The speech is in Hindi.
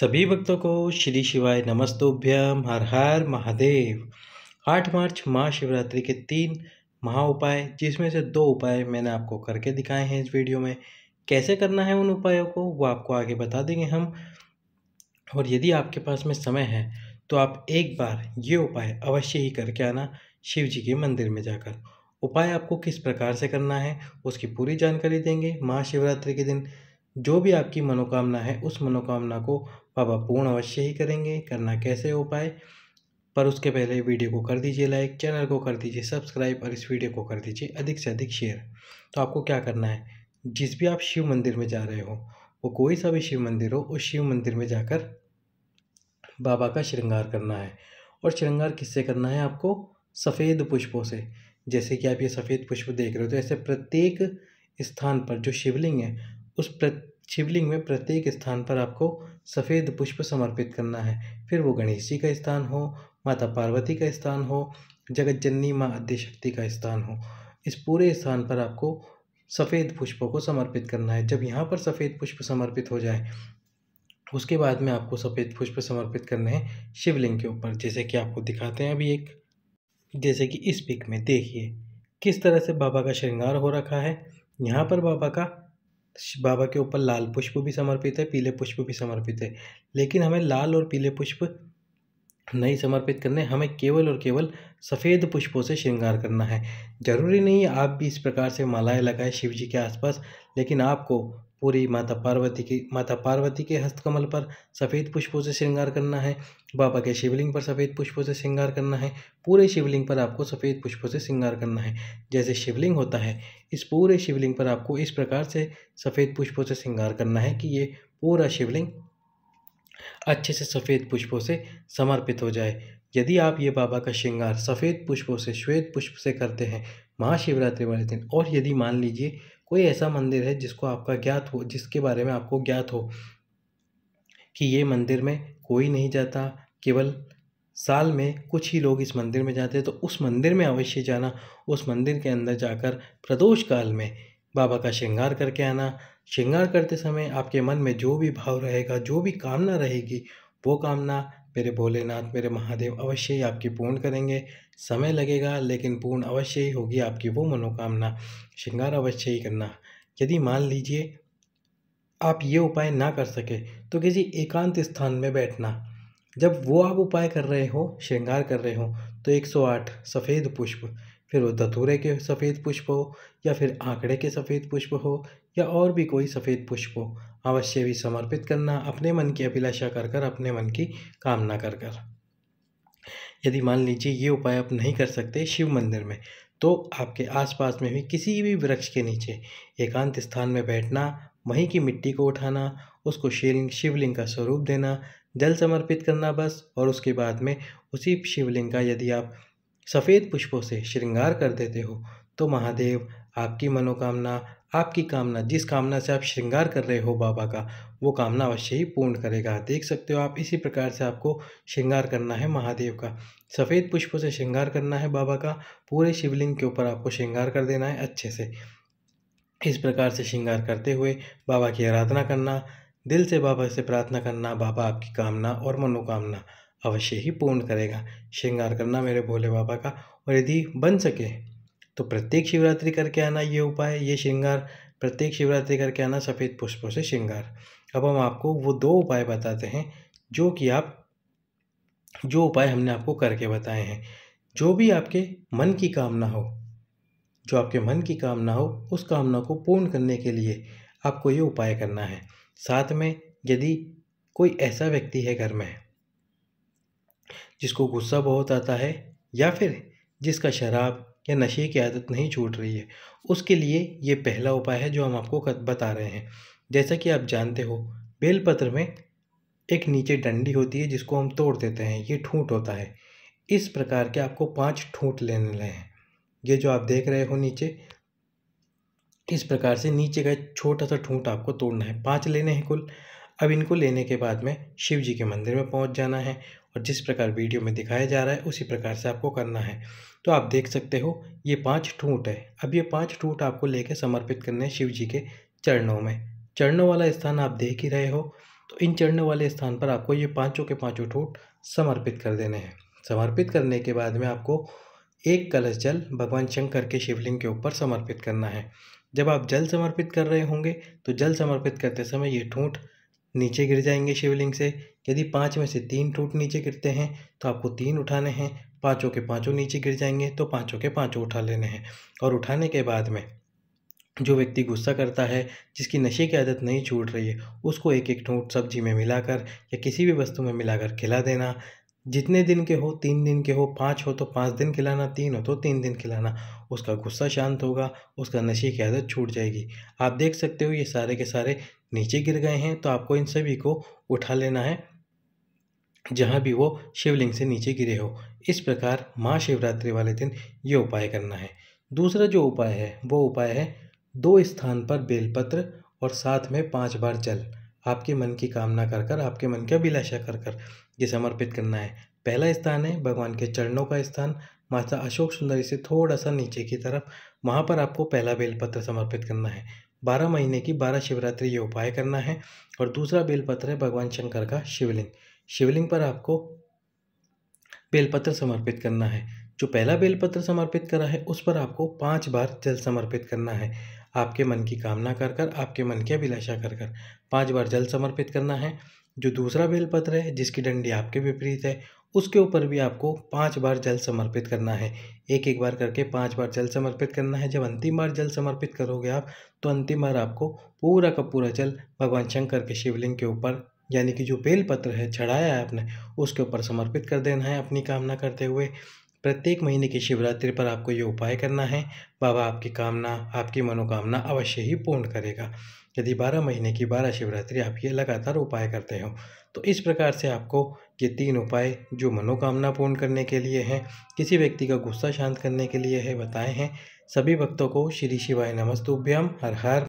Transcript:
सभी भक्तों को श्री शिवाय नमस्तोभ्यम हर हर महादेव आठ मार्च महाशिवरात्रि के तीन महा उपाय जिसमें से दो उपाय मैंने आपको करके दिखाए हैं इस वीडियो में कैसे करना है उन उपायों को वो आपको आगे बता देंगे हम और यदि आपके पास में समय है तो आप एक बार ये उपाय अवश्य ही करके आना शिव जी के मंदिर में जाकर उपाय आपको किस प्रकार से करना है उसकी पूरी जानकारी देंगे महाशिवरात्रि के दिन जो भी आपकी मनोकामना है उस मनोकामना को पापा पूर्ण अवश्य ही करेंगे करना कैसे हो पाए पर उसके पहले वीडियो को कर दीजिए लाइक चैनल को कर दीजिए सब्सक्राइब और इस वीडियो को कर दीजिए अधिक से अधिक शेयर तो आपको क्या करना है जिस भी आप शिव मंदिर में जा रहे हो वो कोई सा भी शिव मंदिर हो उस शिव मंदिर में जाकर बाबा का श्रृंगार करना है और श्रृंगार किससे करना है आपको सफ़ेद पुष्पों से जैसे कि आप ये सफ़ेद पुष्प देख रहे हो तो ऐसे प्रत्येक स्थान पर जो शिवलिंग है उस प्रत्येक शिवलिंग में प्रत्येक स्थान पर आपको सफ़ेद पुष्प समर्पित करना है फिर वो गणेश जी का स्थान हो माता पार्वती का स्थान हो जगत जननी माँ आद्यशक्ति का स्थान हो इस पूरे स्थान पर आपको सफ़ेद पुष्पों को समर्पित करना है जब यहाँ पर सफ़ेद पुष्प समर्पित हो जाए उसके बाद में आपको सफ़ेद पुष्प समर्पित करने हैं शिवलिंग के ऊपर जैसे कि आपको दिखाते हैं अभी एक जैसे कि इस पिक में देखिए किस तरह से बाबा का श्रृंगार हो रखा है यहाँ पर बाबा का बाबा के ऊपर लाल पुष्प भी समर्पित है पीले पुष्प भी समर्पित है लेकिन हमें लाल और पीले पुष्प नहीं समर्पित करने हमें केवल और केवल सफ़ेद पुष्पों से श्रृंगार करना है जरूरी नहीं आप भी इस प्रकार से मालाएं लगाएं शिव जी के आसपास लेकिन आपको पूरी माता पार्वती की माता पार्वती के हस्तकमल पर सफ़ेद पुष्पों से श्रृंगार करना है बाबा के शिवलिंग पर सफ़ेद पुष्पों से श्रृंगार करना है पूरे शिवलिंग पर आपको सफ़ेद पुष्पों से श्रृंगार करना है जैसे शिवलिंग होता है इस पूरे शिवलिंग पर आपको इस प्रकार से सफ़ेद पुष्पों से श्रृंगार करना है कि ये पूरा शिवलिंग अच्छे से सफ़ेद पुष्पों से समर्पित हो जाए यदि आप ये बाबा का श्रृंगार सफ़ेद पुष्पों से श्वेत पुष्प से करते हैं महाशिवरात्रि वाले दिन और यदि मान लीजिए कोई ऐसा मंदिर है जिसको आपका ज्ञात हो जिसके बारे में आपको ज्ञात हो कि ये मंदिर में कोई नहीं जाता केवल साल में कुछ ही लोग इस मंदिर में जाते हैं तो उस मंदिर में अवश्य जाना उस मंदिर के अंदर जाकर प्रदोष काल में बाबा का श्रृंगार करके आना श्रृंगार करते समय आपके मन में जो भी भाव रहेगा जो भी कामना रहेगी वो कामना मेरे भोलेनाथ मेरे महादेव अवश्य ही आपकी पूर्ण करेंगे समय लगेगा लेकिन पूर्ण अवश्य ही होगी आपकी वो मनोकामना श्रृंगार अवश्य ही करना यदि मान लीजिए आप ये उपाय ना कर सके तो किसी एकांत स्थान में बैठना जब वो आप उपाय कर रहे हो श्रृंगार कर रहे हो तो 108 सफ़ेद पुष्प फिर वो धतूरे के सफ़ेद पुष्प हो या फिर आंकड़े के सफ़ेद पुष्प हो या और भी कोई सफ़ेद पुष्प हो अवश्य भी समर्पित करना अपने मन की अभिलाषा कर कर अपने मन की कामना कर कर यदि मान लीजिए ये उपाय आप नहीं कर सकते शिव मंदिर में तो आपके आसपास में भी किसी भी वृक्ष के नीचे एकांत स्थान में बैठना वहीं की मिट्टी को उठाना उसको शिवलिंग शिवलिंग का स्वरूप देना जल समर्पित करना बस और उसके बाद में उसी शिवलिंग का यदि आप सफ़ेद पुष्पों से श्रृंगार कर देते हो तो महादेव आपकी मनोकामना आपकी कामना जिस कामना से आप श्रृंगार कर रहे हो बाबा का वो कामना अवश्य ही पूर्ण करेगा देख सकते हो आप इसी प्रकार से आपको श्रृंगार करना है महादेव का सफ़ेद पुष्पों से श्रृंगार करना है बाबा का पूरे शिवलिंग के ऊपर आपको श्रृंगार कर देना है अच्छे से इस प्रकार से श्रृंगार करते हुए बाबा की आराधना करना दिल से बाबा से प्रार्थना करना बाबा आपकी कामना और मनोकामना अवश्य ही पूर्ण करेगा श्रृंगार करना मेरे भोले बाबा का और यदि बन सके तो प्रत्येक शिवरात्रि करके आना ये उपाय ये श्रृंगार प्रत्येक शिवरात्रि करके आना सफ़ेद पुष्पों से श्रृंगार अब हम आपको वो दो उपाय बताते हैं जो कि आप जो उपाय हमने आपको करके बताए हैं जो भी आपके मन की कामना हो जो आपके मन की कामना हो उस कामना को पूर्ण करने के लिए आपको ये उपाय करना है साथ में यदि कोई ऐसा व्यक्ति है घर में जिसको गुस्सा बहुत आता है या फिर जिसका शराब या नशे की आदत नहीं छूट रही है उसके लिए ये पहला उपाय है जो हम आपको बता रहे हैं जैसा कि आप जानते हो बेलपत्र में एक नीचे डंडी होती है जिसको हम तोड़ देते हैं ये ठूंठ होता है इस प्रकार के आपको पांच ठूंठ लेने हैं ये जो आप देख रहे हो नीचे इस प्रकार से नीचे का छोटा सा ठूंठ आपको तोड़ना है पांच लेने हैं कुल अब इनको लेने के बाद में शिव जी के मंदिर में पहुंच जाना है और जिस प्रकार वीडियो में दिखाया जा रहा है उसी प्रकार से आपको करना है तो आप देख सकते हो ये पाँच ठूंट है अब ये पाँच ठूट आपको लेके समर्पित करने हैं शिव जी के चरणों में चरणों वाला स्थान आप देख ही रहे हो तो इन चरणों वाले स्थान पर आपको ये पाँचों के पाँचों ठूट समर्पित कर देने हैं समर्पित करने के बाद में आपको एक कलश जल भगवान शंकर के शिवलिंग के ऊपर समर्पित करना है जब आप जल समर्पित कर रहे होंगे तो जल समर्पित करते समय ये ठूंठ नीचे गिर जाएंगे शिवलिंग से यदि पाँच में से तीन टूट नीचे गिरते हैं तो आपको तीन उठाने हैं पाँचों के पाँचों नीचे गिर जाएंगे तो पाँचों के पाँचों उठा लेने हैं और उठाने के बाद में जो व्यक्ति गुस्सा करता है जिसकी नशे की आदत नहीं छूट रही है उसको एक एक टूट सब्जी में मिलाकर या किसी भी वस्तु में मिलाकर खिला देना जितने दिन के हो तीन दिन के हो पाँच हो तो पाँच दिन खिलाना तीन हो तो तीन दिन खिलाना उसका गुस्सा शांत होगा उसका नशे की आदत छूट जाएगी आप देख सकते हो ये सारे के सारे नीचे गिर गए हैं तो आपको इन सभी को उठा लेना है जहाँ भी वो शिवलिंग से नीचे गिरे हो इस प्रकार माँ शिवरात्रि वाले दिन ये उपाय करना है दूसरा जो उपाय है वो उपाय है दो स्थान पर बेलपत्र और साथ में पाँच बार जल आपके मन की कामना कर कर आपके मन की अभिलाषा कर कर ये समर्पित करना है पहला स्थान है भगवान के चरणों का स्थान माता अशोक सुंदरी से थोड़ा सा नीचे की तरफ वहाँ पर आपको पहला बेलपत्र समर्पित करना है बारह महीने की बारह शिवरात्रि ये उपाय करना है और दूसरा बेलपत्र है भगवान शंकर का शिवलिंग शिवलिंग पर आपको बेलपत्र समर्पित करना है जो पहला बेलपत्र समर्पित करा है उस पर आपको पाँच बार जल समर्पित करना है आपके मन की कामना कर कर आपके मन की अभिलाषा कर कर पाँच बार जल समर्पित करना है जो दूसरा बेलपत्र है जिसकी डंडी आपके विपरीत है उसके ऊपर भी आपको पांच बार जल समर्पित करना है एक एक बार करके पांच बार जल समर्पित करना है जब अंतिम बार जल समर्पित करोगे आप तो अंतिम बार आपको पूरा का पूरा जल भगवान शंकर के शिवलिंग के ऊपर यानी कि जो बेलपत्र है चढ़ाया है आपने उसके ऊपर समर्पित कर देना है अपनी कामना करते हुए प्रत्येक महीने की शिवरात्रि पर आपको ये उपाय करना है बाबा आपकी कामना आपकी मनोकामना अवश्य ही पूर्ण करेगा यदि 12 महीने की 12 शिवरात्रि आप ये लगातार उपाय करते हो तो इस प्रकार से आपको ये तीन उपाय जो मनोकामना पूर्ण करने के लिए हैं किसी व्यक्ति का गुस्सा शांत करने के लिए है बताए हैं सभी भक्तों को श्री शिवाय नमस्तुभ्यम हर हर